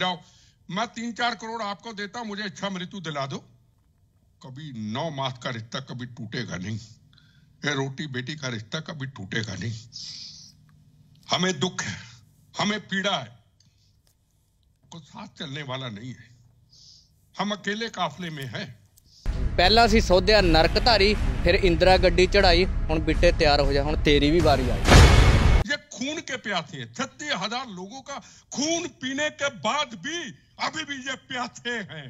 जाओ मैं तीन चार करोड़ आपको देता मुझे अच्छा मृत्यु दिला दो कभी नौ मास का रिश्ता कभी टूटेगा नहीं ये रोटी बेटी का रिश्ता कभी टूटेगा नहीं हमें दुख है हमें पीड़ा है कुछ साथ चलने वाला नहीं है हम अकेले काफले में हैं पहला ਅਸੀਂ ਸੋਧਿਆ ਨਰਕ ਧਾਰੀ ਫਿਰ ਇੰਦਰਾ ਗੱਡੀ ਚੜਾਈ ਹੁਣ ਬਿੱਟੇ ਤਿਆਰ ਹੋ ਜਾ ਹੁਣ ਤੇਰੀ ਵੀ ਵਾਰੀ खून के प्यासे छत्तीस हजार लोगों का खून पीने के बाद भी अभी भी ये प्यासे हैं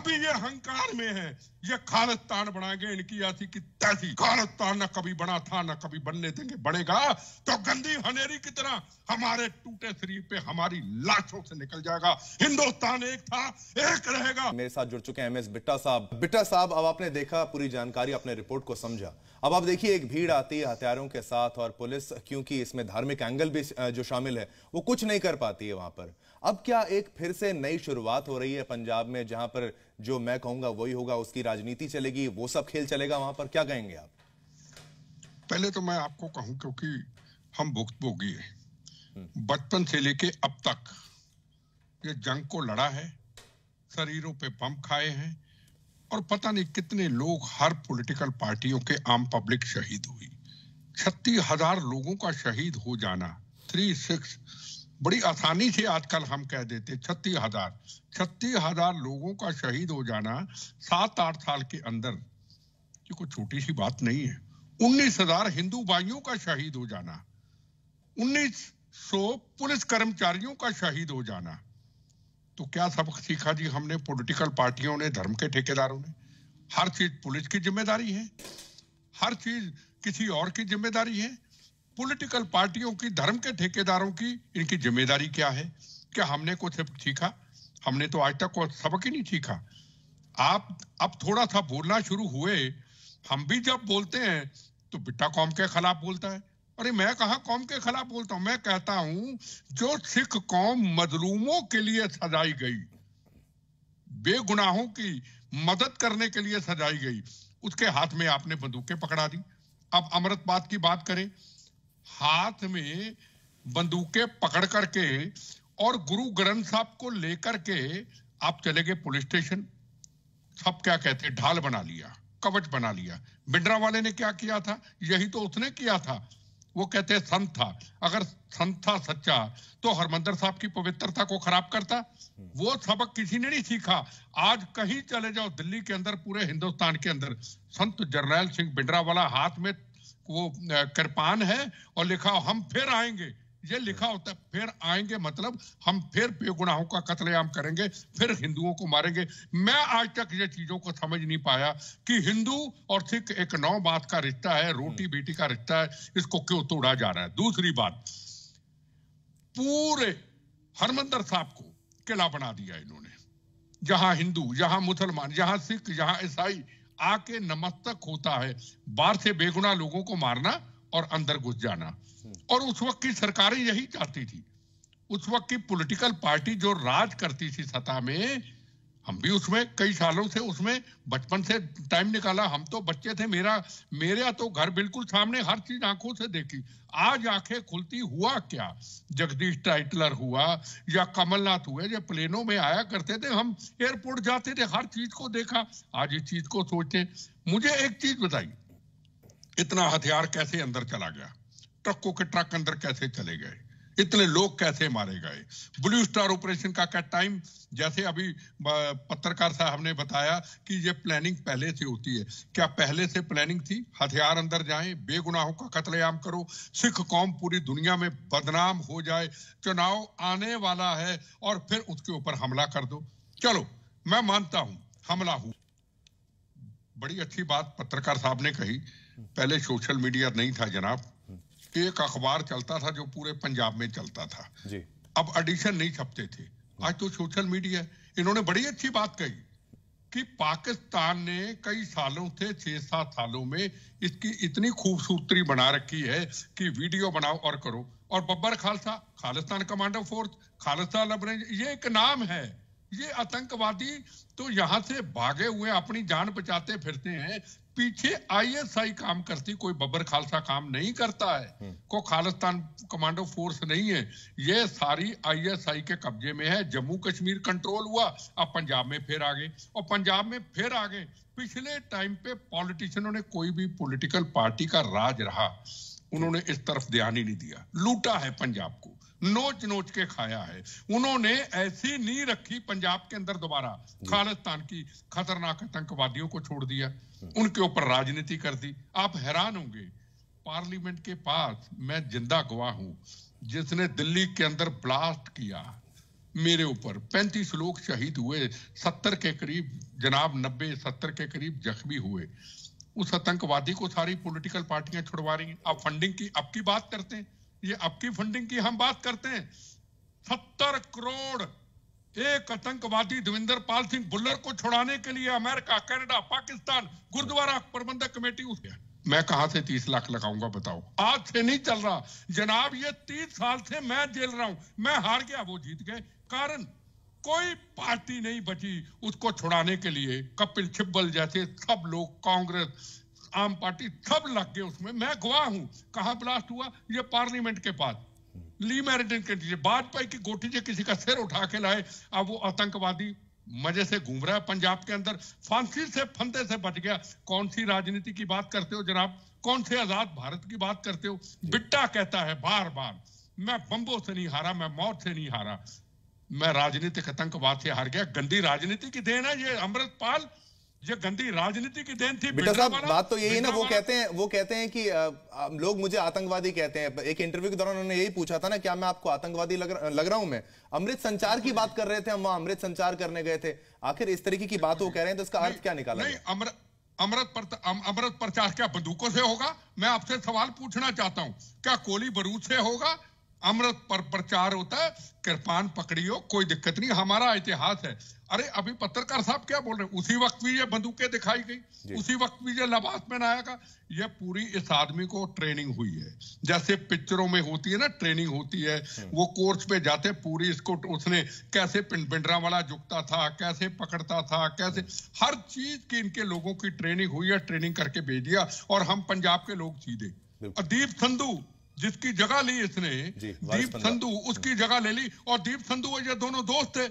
अभी ये हंकार में है ये खालिस्तान बनाएंगे इनकी ऐसी की तैसी खालिस्तान ना कभी बना था ना कभी बनने देंगे बनेगा तो गंदी हनेरी की तरह हमारे टूटे शरीर पे हमारी लाशों से निकल जाएगा हिंदुस्तान एक था एक रहेगा मेरे साथ जुड़ चुके हैं एमएस बिट्टा साहब बिट्टा साहब अब आपने देखा पूरी जानकारी अपने रिपोर्ट को समझा अब आप देखिए एक भीड़ आती है हथियारों के साथ और पुलिस क्योंकि इसमें धार्मिक एंगल भी जो शामिल है वो कुछ नहीं कर पाती है वहां पर अब क्या एक फिर से नई शुरुआत हो रही है पंजाब में जहां पर जो मैं कहूंगा वही होगा उसकी राजनीति चलेगी वो सब खेल चलेगा वहां पर क्या कहेंगे आप पहले तो मैं आपको कहूं क्योंकि हम भुक्त भोगी है हम्म। बचपन से लेके अब तक ये जंग को लड़ा है शरीरों पे बम खाए हैं और पता नहीं कितने लोग हर पॉलिटिकल पार्टियों के आम पब्लिक शहीद हुई छत्तीस हजार लोगों का शहीद हो जाना थ्री सिक्स बड़ी आसानी से आजकल हम कह देते छत्तीस हजार छत्तीस हजार लोगों का शहीद हो जाना सात आठ साल के अंदर ये कोई छोटी सी बात नहीं है उन्नीस हजार हिंदू भाइयों का शहीद हो जाना उन्नीस सौ पुलिस कर्मचारियों का शहीद हो जाना तो क्या सबक सीखा जी हमने पॉलिटिकल पार्टियों ने धर्म के ठेकेदारों ने हर चीज पुलिस की जिम्मेदारी है हर चीज किसी और की जिम्मेदारी है पॉलिटिकल पार्टियों की धर्म के ठेकेदारों की इनकी जिम्मेदारी क्या है क्या हमने कुछ सीखा हमने तो आज तक कोई सबक ही नहीं सीखा आप अब थोड़ा सा बोलना शुरू हुए हम भी जब बोलते हैं तो बिट्टा कौम के खिलाफ बोलता है अरे मैं कहा कौम के खिलाफ बोलता हूं मैं कहता हूं जो सिख कौम मजलूमों के लिए सजाई गई बेगुनाहों की मदद करने के लिए सजाई गई उसके हाथ में आपने बंदूकें पकड़ा दी अब बात की बात करें हाथ में बंदूकें पकड़ करके और गुरु ग्रंथ साहब को लेकर के आप चले गए पुलिस स्टेशन सब क्या कहते ढाल बना लिया कवच बना लिया बिंद्रा वाले ने क्या किया था यही तो उसने किया था वो कहते संत था अगर संत था सच्चा तो हरमंदर साहब की पवित्रता को खराब करता वो सबक किसी ने नहीं सीखा आज कहीं चले जाओ दिल्ली के अंदर पूरे हिंदुस्तान के अंदर संत जरनैल सिंह बिंडरा वाला हाथ में वो कृपान है और लिखा हम फिर आएंगे ये लिखा होता है फिर आएंगे मतलब हम फिर बेगुनाहों का कत्लेआम करेंगे फिर हिंदुओं को मारेंगे मैं आज तक ये चीजों को समझ नहीं पाया कि हिंदू और सिख एक नौ बात का रिश्ता है रोटी हम्म। बेटी का रिश्ता है इसको क्यों तोड़ा जा रहा है दूसरी बात पूरे हरमंदर साहब को किला बना दिया इन्होंने जहां हिंदू जहां मुसलमान जहां सिख जहां ईसाई आके नमस्तक होता है बाहर से बेगुना लोगों को मारना और अंदर घुस जाना और उस वक्त की सरकारें यही चाहती थी उस वक्त की पॉलिटिकल पार्टी जो राज करती थी सत्ता में हम भी उसमें कई सालों से उसमें बचपन से टाइम निकाला हम तो बच्चे थे मेरा मेरा तो घर बिल्कुल सामने हर चीज आंखों से देखी आज आंखें खुलती हुआ क्या जगदीश टाइटलर हुआ या कमलनाथ हुए जो प्लेनों में आया करते थे हम एयरपोर्ट जाते थे हर चीज को देखा आज इस चीज को सोचे मुझे एक चीज बताई इतना हथियार कैसे अंदर चला गया ट्रकों के ट्रक अंदर कैसे चले गए कितने लोग कैसे मारे गए ब्लू स्टार ऑपरेशन का क्या टाइम जैसे अभी पत्रकार साहब ने बताया कि ये प्लानिंग पहले से होती है क्या पहले से प्लानिंग थी हथियार अंदर जाए बेगुनाहों का कत्लेआम करो सिख कौम पूरी दुनिया में बदनाम हो जाए चुनाव आने वाला है और फिर उसके ऊपर हमला कर दो चलो मैं मानता हूं हमला हूं बड़ी अच्छी बात पत्रकार साहब ने कही पहले सोशल मीडिया नहीं था जनाब एक अखबार चलता था जो पूरे पंजाब में चलता था जी। अब एडिशन नहीं छपते थे आज तो सोशल मीडिया इन्होंने बड़ी अच्छी बात कही कि पाकिस्तान ने कई सालों से छह सात सालों में इसकी इतनी खूबसूरती बना रखी है कि वीडियो बनाओ और करो और बब्बर खालसा खालिस्तान कमांडो फोर्स खालिस्तान लबरेंज ये एक नाम है ये आतंकवादी तो यहां से भागे हुए अपनी जान बचाते फिरते हैं पीछे आईएसआई काम करती कोई बबर खालसा काम नहीं करता है हम्म। को खालिस्तान कमांडो फोर्स नहीं है ये सारी आईएसआई के कब्जे में है जम्मू कश्मीर कंट्रोल हुआ अब पंजाब में फिर आ गए और पंजाब में फिर आ गए पिछले टाइम पे पॉलिटिशियनों ने कोई भी पॉलिटिकल पार्टी का राज रहा उन्होंने इस तरफ ध्यान ही नहीं दिया लूटा है पंजाब को नोच नोच के खाया है उन्होंने ऐसी नी रखी पंजाब के अंदर दोबारा खालिस्तान की खतरनाक आतंकवादियों को छोड़ दिया हम्म। उनके ऊपर राजनीति कर दी आप हैरान होंगे पार्लियामेंट के पास मैं जिंदा गवाह हूं जिसने दिल्ली के अंदर ब्लास्ट किया मेरे ऊपर पैंतीस लोग शहीद हुए सत्तर के करीब जनाब नब्बे सत्तर के करीब जख्मी हुए उस आतंकवादी को सारी पॉलिटिकल पार्टियां छुड़वा रही हैं आप फंडिंग की अब की बात करते हैं ये आपकी फंडिंग की हम बात करते हैं सत्तर करोड़ एक आतंकवादी देवेंद्र पाल सिंह बुल्लर को छुड़ाने के लिए अमेरिका कनाडा पाकिस्तान गुरुद्वारा प्रबंधक कमेटी उठ गया मैं कहा से तीस लाख लगाऊंगा बताओ आज से नहीं चल रहा जनाब ये तीस साल से मैं जेल रहा हूं मैं हार गया वो जीत गए कारण कोई पार्टी नहीं बची उसको छुड़ाने के लिए कपिल छिब्बल जैसे सब लोग कांग्रेस आम पार्टी सब लग गए उसमें मैं गवाह हूं कहा ब्लास्ट हुआ ये पार्लियामेंट के पास ली मैरिटन के नीचे वाजपेयी की गोटी से किसी का सिर उठा के लाए अब वो आतंकवादी मजे से घूम रहा है पंजाब के अंदर फांसी से फंदे से बच गया कौन सी राजनीति की बात करते हो जनाब कौन से आजाद भारत की बात करते हो बिट्टा कहता है बार बार मैं बम्बों से नहीं हारा मैं मौत से नहीं हारा मैं राजनीतिक आतंकवाद से हार गया गंदी राजनीति की देन है ये अमृतपाल ये गंदी राजनीति की देन थी बेटा साहब बात तो यही ना वो कहते हैं वो कहते हैं कि आ, आ, लोग मुझे आतंकवादी कहते हैं एक इंटरव्यू के दौरान उन्होंने यही पूछा था ना क्या मैं आपको आतंकवादी लग, लग रहा हूं मैं अमृत संचार की बात कर रहे थे हम वहां अमृत संचार करने गए थे आखिर इस तरीके की बात वो कह रहे हैं तो इसका अर्थ क्या निकाला अमृत अमृत प्रचार क्या बंदूकों से होगा मैं आपसे सवाल पूछना चाहता हूँ क्या कोली बरूद से होगा अमृत पर प्रचार होता है कृपान पकड़ियो कोई दिक्कत नहीं हमारा इतिहास है अरे अभी पत्रकार साहब क्या बोल रहे हैं उसी वक्त भी ये बंदूकें दिखाई गई उसी वक्त भी ये लबास में का ये पूरी इस आदमी को ट्रेनिंग हुई है जैसे पिक्चरों में होती है ना ट्रेनिंग होती है हम्म। वो कोर्स पे जाते पूरी इसको उसने कैसे पिंडरा वाला झुकता था कैसे पकड़ता था कैसे हम्म। हर चीज की इनके लोगों की ट्रेनिंग हुई है ट्रेनिंग करके भेज दिया और हम पंजाब के लोग सीधे अदीप दीप संधु जिसकी जगह ली इसने दीप संधु हम्म। उसकी जगह ले ली और दीप संधु ये दोनों दोस्त थे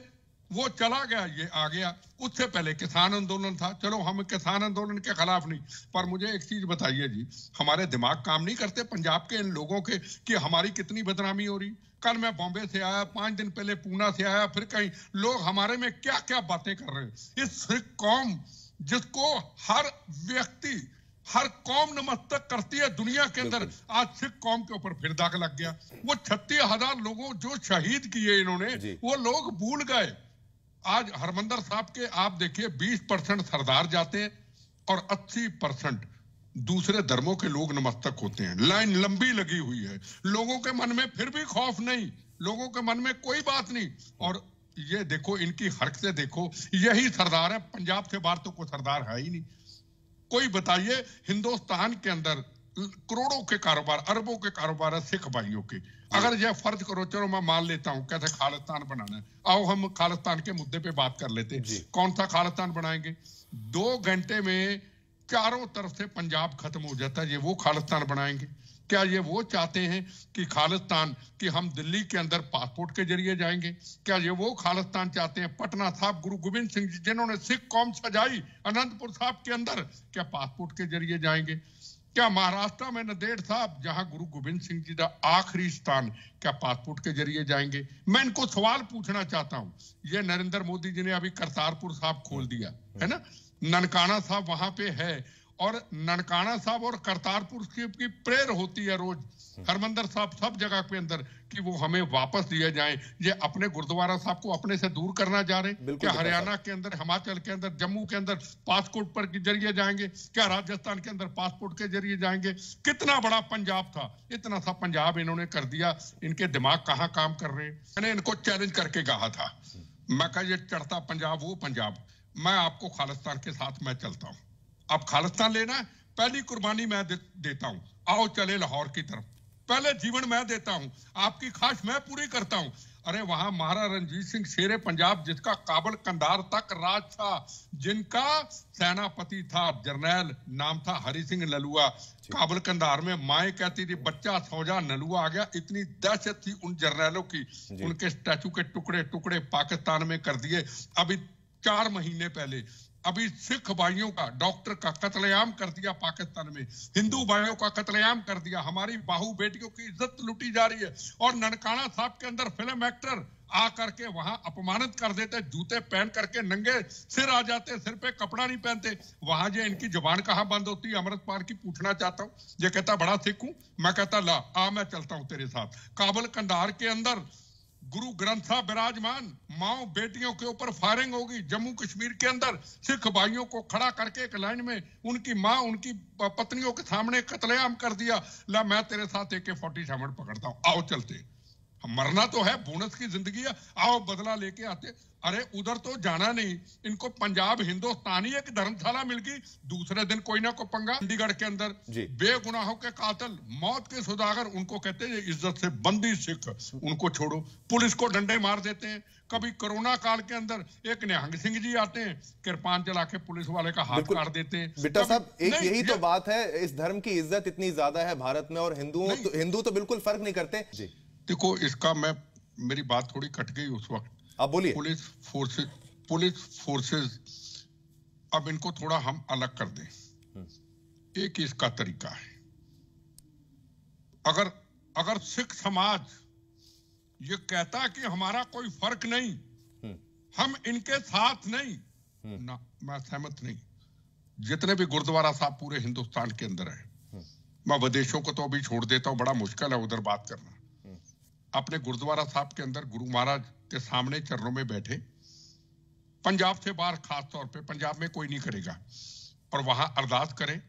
वो चला गया ये आ गया उससे पहले किसान आंदोलन था चलो हम किसान आंदोलन के खिलाफ नहीं पर मुझे एक चीज बताइए जी हमारे दिमाग काम नहीं करते पंजाब के इन लोगों के कि हमारी कितनी बदनामी हो रही कल मैं बॉम्बे से आया पांच दिन पहले पूना से आया फिर कहीं लोग हमारे में क्या क्या बातें कर रहे हैं इस कौम जिसको हर व्यक्ति हर कौम नमस्तक करती है दुनिया के अंदर आज सिख कौम के ऊपर फिर दाग लग गया वो छत्तीस हजार लोगों जो शहीद किए इन्होंने वो लोग भूल गए आज हरमंदर साहब के आप देखिए 20 परसेंट सरदार जाते हैं और 80 परसेंट दूसरे धर्मों के लोग नमस्तक होते हैं लाइन लंबी लगी हुई है लोगों के मन में फिर भी खौफ नहीं लोगों के मन में कोई बात नहीं और ये देखो इनकी हरकतें देखो यही सरदार है पंजाब से बाहर तो कोई सरदार है ही नहीं कोई बताइए हिंदुस्तान के अंदर करोड़ों के कारोबार अरबों के कारोबार है सिख भाइयों के अगर यह फर्ज करो चलो मैं मान लेता हूँ कैसे खालिस्तान बनाना है आओ हम खालिस्तान के मुद्दे पे बात कर लेते कौन सा खालिस्तान बनाएंगे दो घंटे में चारों तरफ से पंजाब खत्म हो जाता है ये वो खालिस्तान बनाएंगे क्या ये वो चाहते हैं कि खालिस्तान कि हम दिल्ली के अंदर पासपोर्ट के जरिए जाएंगे क्या ये वो खालिस्तान चाहते हैं पटना साहब गुरु गोविंद सिंह जी जिन्होंने सिख कौम सजाई अनंतपुर साहब के अंदर क्या पासपोर्ट के जरिए जाएंगे क्या महाराष्ट्र में नदेड़ साहब जहां गुरु गोविंद सिंह जी का आखिरी स्थान क्या पासपोर्ट के जरिए जाएंगे मैं इनको सवाल पूछना चाहता हूं ये नरेंद्र मोदी जी ने अभी करतारपुर साहब खोल दिया है ना ननकाना साहब वहां पे है और ननकाना साहब और करतारपुर साहब की प्रेयर होती है रोज हरमंदर साहब सब जगह के अंदर कि वो हमें वापस लिए जाए ये अपने गुरुद्वारा साहब को अपने से दूर करना जा रहे क्या हरियाणा के अंदर हिमाचल के अंदर जम्मू के अंदर पासपोर्ट पर के जरिए जाएंगे क्या राजस्थान के अंदर पासपोर्ट के जरिए जाएंगे कितना बड़ा पंजाब था इतना सा पंजाब इन्होंने कर दिया इनके दिमाग कहाँ काम कर रहे हैं मैंने इनको चैलेंज करके कहा था मैं कहा ये चढ़ता पंजाब वो पंजाब मैं आपको खालिस्तान के साथ मैं चलता हूँ अब खालिस्तान लेना है पहली कुर्बानी मैं दे, देता हूं आओ चले लाहौर की तरफ पहले जीवन मैं देता हूं आपकी खास मैं पूरी करता हूं अरे वहां महाराज रंजीत सिंह शेर पंजाब जिसका काबल कंधार तक राज था जिनका सेनापति था जर्नैल नाम था हरि सिंह ललुआ काबल कंधार में माए कहती थी बच्चा सौजा नलुआ आ गया इतनी दहशत थी उन जर्नैलों की उनके स्टैचू के टुकड़े टुकड़े पाकिस्तान में कर दिए अभी चार महीने पहले अभी सिख भाइयों का डॉक्टर का कतलेआम कर दिया पाकिस्तान में हिंदू भाइयों का कतलेआम कर दिया हमारी बाहू बेटियों की इज्जत लुटी जा रही है और ननकाना साहब के अंदर फिल्म एक्टर आ करके वहां अपमानित कर देते जूते पहन करके नंगे सिर आ जाते सिर पे कपड़ा नहीं पहनते वहां जो इनकी जुबान कहा बंद होती है अमृतपाल की पूछना चाहता हूँ ये कहता बड़ा सिख हूं मैं कहता ला आ मैं चलता हूँ तेरे साथ काबुल कंधार के अंदर गुरु ग्रंथ साहब विराजमान माओ बेटियों के ऊपर फायरिंग होगी जम्मू कश्मीर के अंदर सिख भाइयों को खड़ा करके एक लाइन में उनकी माँ उनकी पत्नियों के सामने कतलेआम कर दिया ला मैं तेरे साथ एके फोर्टी सेवन पकड़ता हूँ आओ चलते मरना तो है बोनस की जिंदगी है आओ बदला लेके आते अरे उधर तो जाना नहीं इनको पंजाब हिंदुस्तानी एक धर्मशाला मिल गई दूसरे दिन कोई ना कोई पंगा चंडीगढ़ के अंदर बेगुनाहों के कातल मौत के सुधागर उनको कहते हैं इज्जत से बंदी सिख उनको छोड़ो पुलिस को डंडे मार देते हैं कभी कोरोना काल के अंदर एक निहंग सिंह जी आते हैं किरपान चला के पुलिस वाले का हाथ काट देते हैं बेटा साहब यही तो बात है इस धर्म की इज्जत इतनी ज्यादा है भारत में और हिंदुओं तो- हिंदू तो बिल्कुल फर्क नहीं करते जी देखो इसका मैं मेरी बात थोड़ी कट गई उस वक्त आप बोलिए पुलिस फोर्सेस पुलिस फोर्सेस अब इनको थोड़ा हम अलग कर दें हम्म। एक इसका तरीका है अगर अगर सिख समाज ये कहता कि हमारा कोई फर्क नहीं हम्म। हम इनके साथ नहीं हम्म। ना मैं सहमत नहीं जितने भी गुरुद्वारा साहब पूरे हिंदुस्तान के अंदर है मैं विदेशों को तो अभी छोड़ देता हूँ बड़ा मुश्किल है उधर बात करना अपने गुरुद्वारा साहब के अंदर गुरु महाराज के सामने चरणों में बैठे पंजाब से बाहर खास तौर पे पंजाब में कोई नहीं करेगा पर वहां अरदास करें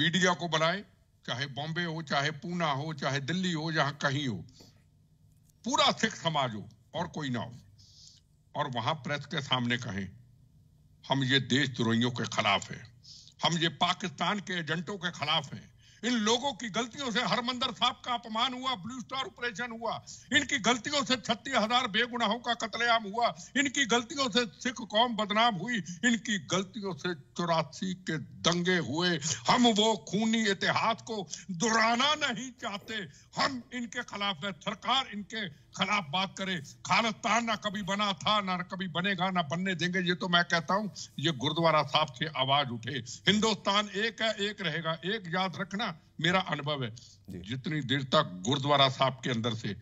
मीडिया को बुलाए चाहे बॉम्बे हो चाहे पूना हो चाहे दिल्ली हो जहां कहीं हो पूरा सिख समाज हो और कोई ना हो और वहां प्रेस के सामने कहें हम ये द्रोहियों के खिलाफ है हम ये पाकिस्तान के एजेंटों के खिलाफ हैं इन लोगों की गलतियों से हरमंदर साहब का अपमान हुआ ब्लू स्टार ऑपरेशन हुआ इनकी गलतियों से छत्तीस हजार बेगुनाहों का कतलेआम हुआ इनकी गलतियों से सिख कौम बदनाम हुई इनकी गलतियों से चौरासी के दंगे हुए हम वो खूनी इतिहास को दोहराना नहीं चाहते हम इनके खिलाफ है सरकार इनके खिलाफ बात करे खालिस्तान ना कभी बना था ना कभी बनेगा ना बनने देंगे ये तो मैं कहता हूँ ये गुरुद्वारा साहब से आवाज उठे हिंदुस्तान एक है एक रहेगा एक याद रखना मेरा अनुभव है जितनी देर तक गुरुद्वारा साहब के अंदर से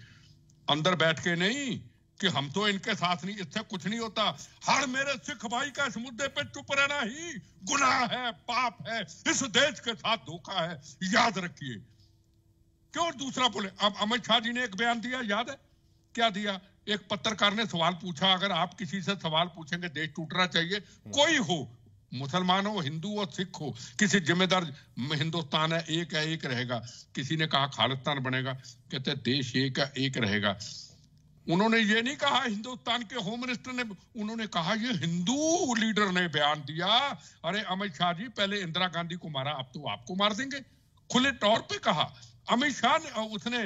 अंदर बैठ के नहीं कि हम तो इनके साथ नहीं इससे कुछ नहीं होता हर मेरे सिख भाई का इस मुद्दे पे चुप रहना ही गुनाह है पाप है इस देश के साथ धोखा है याद रखिए क्यों दूसरा बोले अब अमित शाह जी ने एक बयान दिया याद है क्या दिया एक पत्रकार ने सवाल पूछा अगर आप किसी से सवाल पूछेंगे देश टूटना चाहिए हम्म। कोई हो मुसलमान हो हिंदू हो सिख हो किसी जिम्मेदार हिंदुस्तान है एक है एक रहेगा किसी ने कहा खालिस्तान बनेगा कहते देश एक है एक रहेगा उन्होंने ये नहीं कहा हिंदुस्तान के होम मिनिस्टर ने उन्होंने कहा ये हिंदू लीडर ने बयान दिया अरे अमित शाह जी पहले इंदिरा गांधी को मारा अब तो आपको मार देंगे खुले तौर पे कहा अमित शाह ने उसने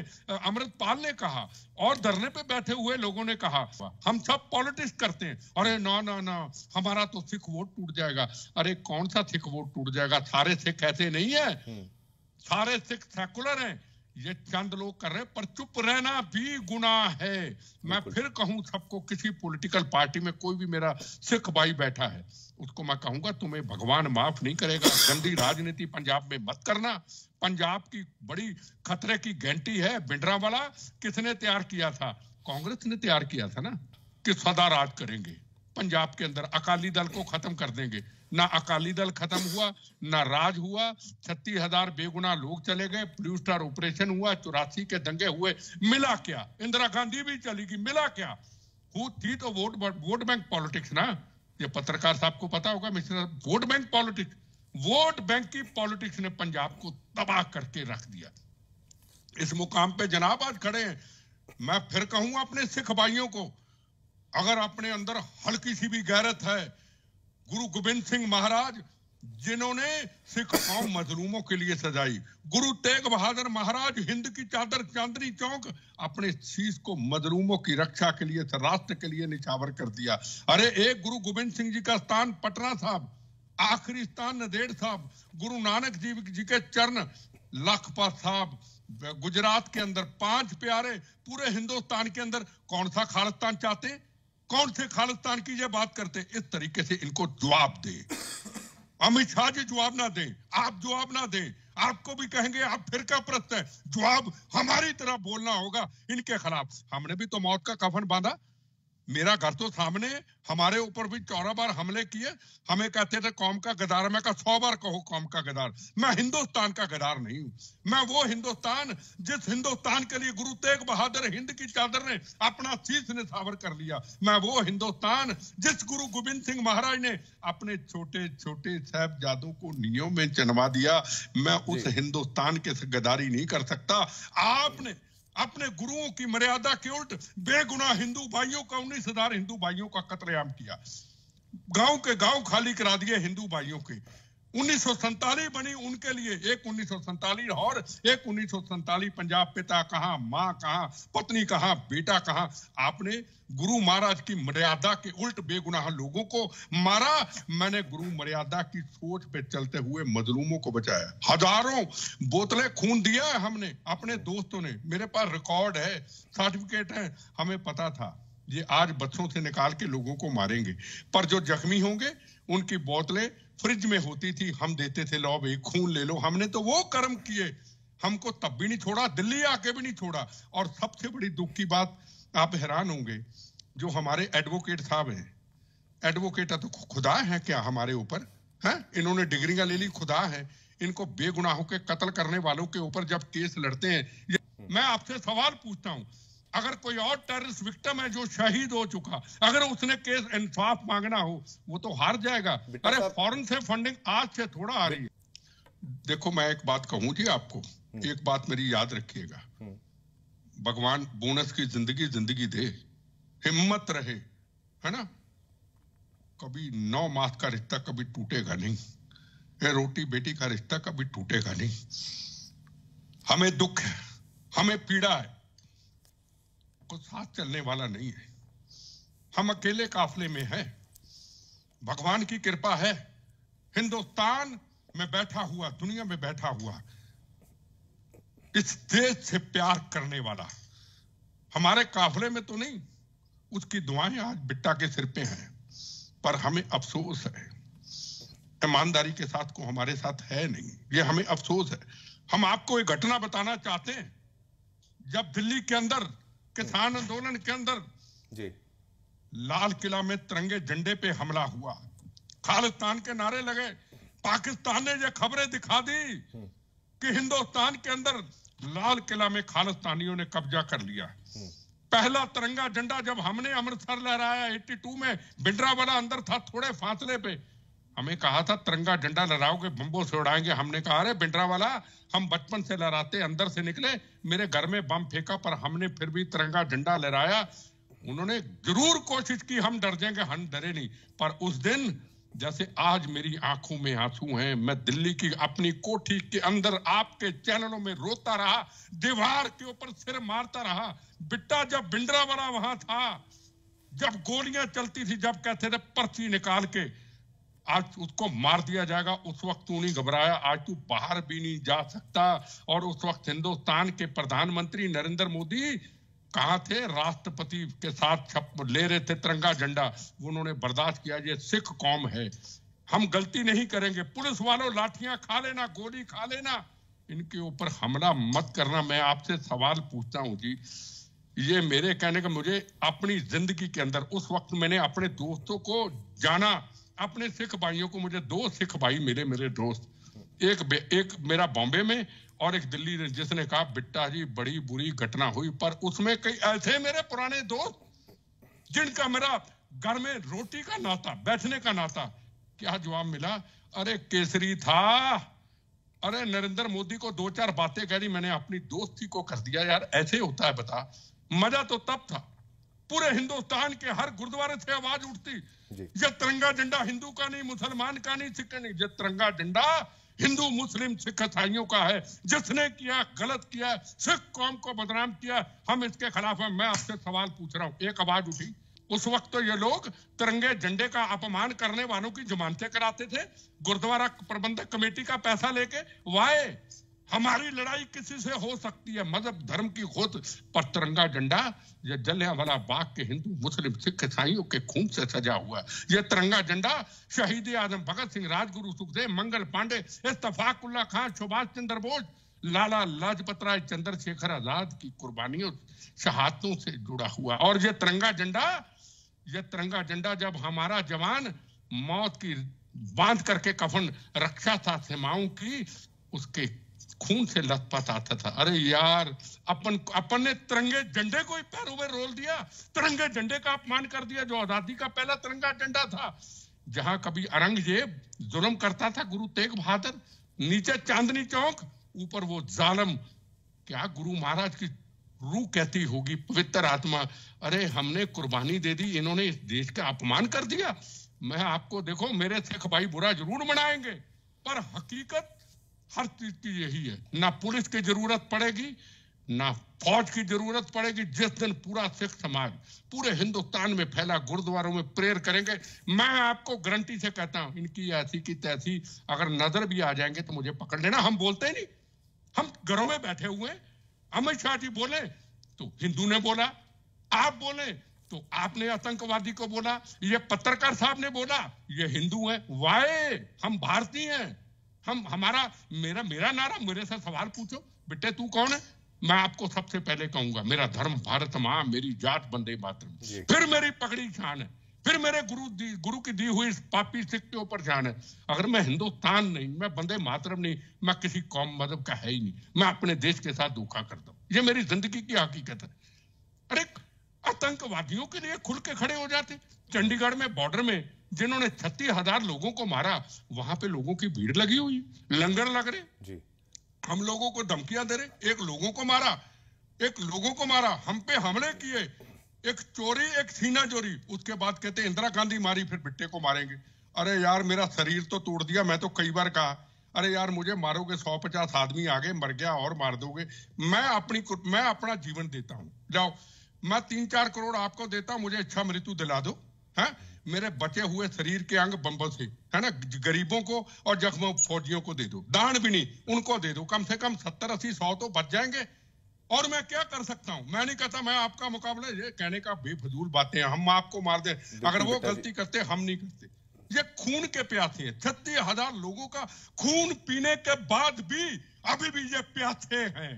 अमृतपाल ने कहा और धरने पे बैठे हुए लोगों ने कहा हम सब पॉलिटिक्स करते हैं अरे ना ना ना हमारा तो सिख वोट टूट जाएगा अरे कौन सा सिख वोट टूट जाएगा सारे सिख ऐसे नहीं है हम्म। सारे सिख सेकुलर हैं ये चंद लोग कर रहे पर चुप रहना भी गुना है मैं फिर कहूं सबको किसी पॉलिटिकल पार्टी में कोई भी मेरा सिख भाई बैठा है उसको मैं कहूंगा तुम्हें भगवान माफ नहीं करेगा गंदी राजनीति पंजाब में मत करना पंजाब की बड़ी खतरे की घंटी है बिंडरा वाला किसने तैयार किया था कांग्रेस ने तैयार किया था ना कि सदा राज करेंगे पंजाब के अंदर अकाली दल को खत्म कर देंगे ना अकाली दल खत्म हुआ ना राज हुआ छत्तीस हजार बेगुना लोग चले गए ब्लू स्टार ऑपरेशन हुआ चौरासी के दंगे हुए मिला क्या इंदिरा गांधी भी चली गई मिला क्या वो थी तो वोट वोट बैंक पॉलिटिक्स ना ये पत्रकार साहब को पता होगा मिश्र vote bank politics vote bank की पॉलिटिक्स ने पंजाब को तबाह करके रख दिया इस मुकाम पे जनाब आज खड़े हैं मैं फिर कहूंगा अपने सिख भाइयों को अगर अपने अंदर हल्की सी भी गैरत है गुरु गोबिंद सिंह महाराज जिन्होंने सिख कौम मजलूमों के लिए सजाई गुरु तेग बहादुर महाराज हिंद की चादर चांदनी चौक अपने शीश को मजलूमों की रक्षा के लिए राष्ट्र के लिए निछावर कर दिया अरे एक गुरु गोविंद सिंह जी का स्थान पटना साहब आखिरी स्थान नदेड़ साहब गुरु नानक जी जी के चरण लखपत साहब गुजरात के अंदर पांच प्यारे पूरे हिंदुस्तान के अंदर कौन सा खालिस्तान चाहते हैं कौन थे खालिस्तान की ये बात करते इस तरीके से इनको जवाब दे अमित शाह जी जवाब ना दें आप जवाब ना दें आपको भी कहेंगे आप फिर का प्रश्न है जवाब हमारी तरह बोलना होगा इनके खिलाफ हमने भी तो मौत का कफन बांधा मेरा घर तो सामने हमारे ऊपर भी चौरा बार हमले किए हमें कहते थे कौम का गदार मैं कहा सौ बार कहो कौम का गदार मैं हिंदुस्तान का गदार नहीं हूं मैं वो हिंदुस्तान जिस हिंदुस्तान के लिए गुरु तेग बहादुर हिंद की चादर ने अपना शीश ने सावर कर लिया मैं वो हिंदुस्तान जिस गुरु गोबिंद सिंह महाराज ने अपने छोटे छोटे साहबजादों को नियो में चनवा दिया मैं उस हिंदुस्तान के गदारी नहीं कर सकता आपने अपने गुरुओं की मर्यादा के उल्ट बेगुनाह हिंदू भाइयों का उन्नीस हजार हिंदू भाइयों का कतरेआम किया गांव के गांव खाली करा दिए हिंदू भाइयों के उन्नीस बनी उनके लिए एक उन्नीस और एक उन्नीस पंजाब पिता कहा माँ कहा पत्नी कहा बेटा कहा आपने गुरु महाराज की मर्यादा के उल्ट बेगुनाह लोगों को मारा मैंने गुरु मर्यादा की सोच पे चलते हुए मजलूमों को बचाया हजारों बोतलें खून दिया है हमने अपने दोस्तों ने मेरे पास रिकॉर्ड है सर्टिफिकेट है हमें पता था ये आज बच्चों से निकाल के लोगों को मारेंगे पर जो जख्मी होंगे उनकी बोतलें फ्रिज में होती थी हम देते थे लो भाई खून ले लो हमने तो वो कर्म किए हमको तब भी नहीं छोड़ा दिल्ली आके भी नहीं छोड़ा और सबसे बड़ी दुख की बात आप हैरान होंगे जो हमारे एडवोकेट साहब हैं एडवोकेट तो खुदा है क्या हमारे ऊपर है इन्होंने डिग्रियां ले ली खुदा है इनको बेगुनाहों के कत्ल करने वालों के ऊपर जब केस लड़ते हैं मैं आपसे सवाल पूछता हूँ अगर कोई और टेररिस्ट विक्टिम है जो शहीद हो चुका अगर उसने केस इंसाफ मांगना हो वो तो हार जाएगा अरे फॉरन से फंडिंग आज से थोड़ा आ रही है देखो मैं एक बात कहूं जी आपको हम्म। एक बात मेरी याद रखिएगा हम्म। भगवान बोनस की जिंदगी जिंदगी दे हिम्मत रहे है ना कभी नौ मास का रिश्ता कभी टूटेगा नहीं रोटी बेटी का रिश्ता कभी टूटेगा नहीं हमें दुख है हमें पीड़ा है आपको साथ चलने वाला नहीं है हम अकेले काफले में हैं भगवान की कृपा है हिंदुस्तान में बैठा हुआ दुनिया में बैठा हुआ इस देश से प्यार करने वाला हमारे काफले में तो नहीं उसकी दुआएं आज बिट्टा के सिर पे हैं पर हमें अफसोस है ईमानदारी के साथ को हमारे साथ है नहीं ये हमें अफसोस है हम आपको एक घटना बताना चाहते हैं जब दिल्ली के अंदर किसान आंदोलन के अंदर जी लाल किला में तिरंगे झंडे पे हमला हुआ खालिस्तान के नारे लगे पाकिस्तान ने यह खबरें दिखा दी हम्म। कि हिंदुस्तान के अंदर लाल किला में खालिस्तानियों ने कब्जा कर लिया हम्म। पहला तिरंगा झंडा जब हमने अमृतसर लहराया 82 में बिंडरा वाला अंदर था थोड़े फासले पे हमें कहा था तिरंगा झंडा लहराओगे बम्बो से उड़ाएंगे हमने कहा अरे बिंडरा वाला हम बचपन से लहराते अंदर से निकले मेरे घर में बम फेंका पर हमने फिर भी तिरंगा झंडा लहराया उन्होंने जरूर कोशिश की हम डर जाएंगे हम डरे नहीं पर उस दिन जैसे आज मेरी आंखों में आंसू हैं मैं दिल्ली की अपनी कोठी के अंदर आपके चैनलों में रोता रहा दीवार के ऊपर सिर मारता रहा बिट्टा जब बिंडरा वाला वहां था जब गोलियां चलती थी जब कहते थे पर्ची निकाल के आज उसको मार दिया जाएगा उस वक्त तू नहीं घबराया आज तू बाहर भी नहीं जा सकता और उस वक्त हिंदुस्तान के प्रधानमंत्री नरेंद्र मोदी कहा थे राष्ट्रपति के साथ छप ले रहे थे तिरंगा झंडा उन्होंने बर्दाश्त किया ये सिख कौम है हम गलती नहीं करेंगे पुलिस वालों लाठियां खा लेना गोली खा लेना इनके ऊपर हमला मत करना मैं आपसे सवाल पूछता हूँ जी ये मेरे कहने का मुझे अपनी जिंदगी के अंदर उस वक्त मैंने अपने दोस्तों को जाना अपने सिख भाइयों को मुझे दो सिख भाई मिले मेरे दोस्त एक एक मेरा बॉम्बे में और एक दिल्ली जिसने कहा बिट्टा जी बड़ी बुरी घटना हुई पर उसमें कई ऐसे मेरे पुराने दोस्त जिनका मेरा घर में रोटी का नाता बैठने का नाता क्या जवाब मिला अरे केसरी था अरे नरेंद्र मोदी को दो चार बातें कह रही मैंने अपनी दोस्ती को कर दिया यार ऐसे होता है बता मजा तो तब था पूरे हिंदुस्तान के हर गुरुद्वारे से आवाज उठती जब तिरंगा झंडा हिंदू का नहीं मुसलमान का नहीं सिख का नहीं जब तिरंगा झंडा हिंदू मुस्लिम सिख ईसाइयों का है जिसने किया गलत किया सिख कौम को बदनाम किया हम इसके खिलाफ है मैं आपसे सवाल पूछ रहा हूँ एक आवाज उठी उस वक्त तो ये लोग तिरंगे झंडे का अपमान करने वालों की जमानतें कराते थे गुरुद्वारा प्रबंधक कमेटी का पैसा लेके वाए हमारी लड़ाई किसी से हो सकती है मजहब धर्म की खुद पर तिरंगा डंडा ये जलिया वाला बाग के हिंदू मुस्लिम सिख ईसाइयों के खून से सजा हुआ यह तिरंगा डंडा शहीद आजम भगत सिंह राजगुरु सुखदेव मंगल पांडे इस्तफाकुल्ला खान सुभाष चंद्र बोस लाला लाजपत राय चंद्रशेखर आजाद की कुर्बानियों शहादतों से जुड़ा हुआ और यह तिरंगा झंडा यह तिरंगा झंडा जब हमारा जवान मौत की बांध करके कफन रक्षा था सीमाओं की उसके खून से लथपथ आता था अरे यार अपन अपन ने तिरंगे झंडे को ही पैरों में रोल दिया तिरंगे झंडे का अपमान कर दिया जो आजादी का पहला तिरंगा झंडा था जहां कभी औरंगजेब जुलम करता था गुरु तेग बहादुर नीचे चांदनी चौक ऊपर वो जालम क्या गुरु महाराज की रू कहती होगी पवित्र आत्मा अरे हमने कुर्बानी दे दी इन्होंने इस देश का अपमान कर दिया मैं आपको देखो मेरे सिख भाई बुरा जरूर मनाएंगे पर हकीकत हर चीज की यही है ना पुलिस की जरूरत पड़ेगी ना फौज की जरूरत पड़ेगी जिस दिन पूरा सिख समाज पूरे हिंदुस्तान में फैला गुरुद्वारों में प्रेयर करेंगे मैं आपको गारंटी से कहता हूं इनकी ऐसी की तैसी अगर नजर भी आ जाएंगे तो मुझे पकड़ लेना हम बोलते नहीं हम घरों में बैठे हुए अमित शाह जी बोले तो हिंदू ने बोला आप बोले तो आपने आतंकवादी को बोला ये पत्रकार साहब ने बोला ये हिंदू है वाए हम भारतीय हैं हम हमारा मेरा मेरा नारा मेरे से सवाल पूछो बेटे तू कौन है मैं आपको सबसे पहले कहूंगा मेरा धर्म भारत माँ मेरी जात बंदे मात्र फिर मेरी पगड़ी छान है फिर मेरे गुरु दी गुरु की दी हुई पापी सिख के ऊपर जान है अगर मैं हिंदुस्तान नहीं मैं बंदे मातरम नहीं मैं किसी कौम मजहब का है ही नहीं मैं अपने देश के साथ धोखा करता हूँ ये मेरी जिंदगी की हकीकत है अरे आतंकवादियों के लिए खुल के खड़े हो जाते चंडीगढ़ में बॉर्डर में जिन्होंने छत्तीस हजार लोगों को मारा वहां पे लोगों की भीड़ लगी हुई लंगर लग रहे हम लोगों को धमकियां दे रहे एक लोगों को मारा एक लोगों को मारा हम पे हमले किए एक चोरी एक सीना चोरी उसके बाद कहते इंदिरा गांधी मारी फिर बिट्टे को मारेंगे अरे यार मेरा शरीर तो तोड़ दिया मैं तो कई बार कहा अरे यार मुझे मारोगे सौ पचास आदमी आगे मर गया और मार दोगे मैं अपनी मैं अपना जीवन देता हूँ जाओ मैं तीन चार करोड़ आपको देता हूँ मुझे अच्छा मृत्यु दिला दो है मेरे बचे हुए शरीर के अंग बम्बल से है ना गरीबों को और जख्मों फौजियों को दे दो दान भी नहीं उनको दे दो कम से कम सत्तर अस्सी सौ तो बच जाएंगे और मैं क्या कर सकता हूं मैं नहीं कहता मैं आपका मुकाबला ये कहने का बेफजूल बातें हम आपको मार दे अगर वो गलती करते हम नहीं करते ये खून के प्यासे हैं छत्तीस हजार लोगों का खून पीने के बाद भी अभी भी ये प्यासे हैं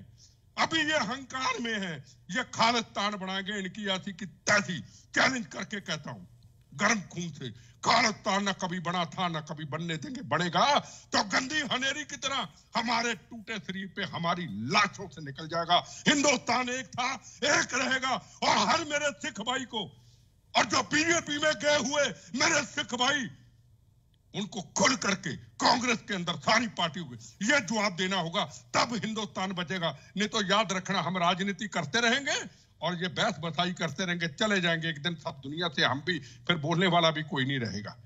अभी ये हंकार में है ये खालिस्तान बनाएंगे इनकी ऐसी की तैसी चैलेंज करके कहता हूं गर्म खून थे काला तार न कभी बना था न कभी बनने देंगे बनेगा तो गंदी हनेरी की तरह हमारे टूटे शरीर पे हमारी लाशों से निकल जाएगा हिंदुस्तान एक था एक रहेगा और हर मेरे सिख भाई को और जो बीजेपी में गए हुए मेरे सिख भाई उनको खुल करके कांग्रेस के अंदर सारी पार्टी को ये जवाब देना होगा तब हिंदुस्तान बचेगा नहीं तो याद रखना हम राजनीति करते रहेंगे और ये बहस बसाई करते रहेंगे चले जाएंगे एक दिन सब दुनिया से हम भी फिर बोलने वाला भी कोई नहीं रहेगा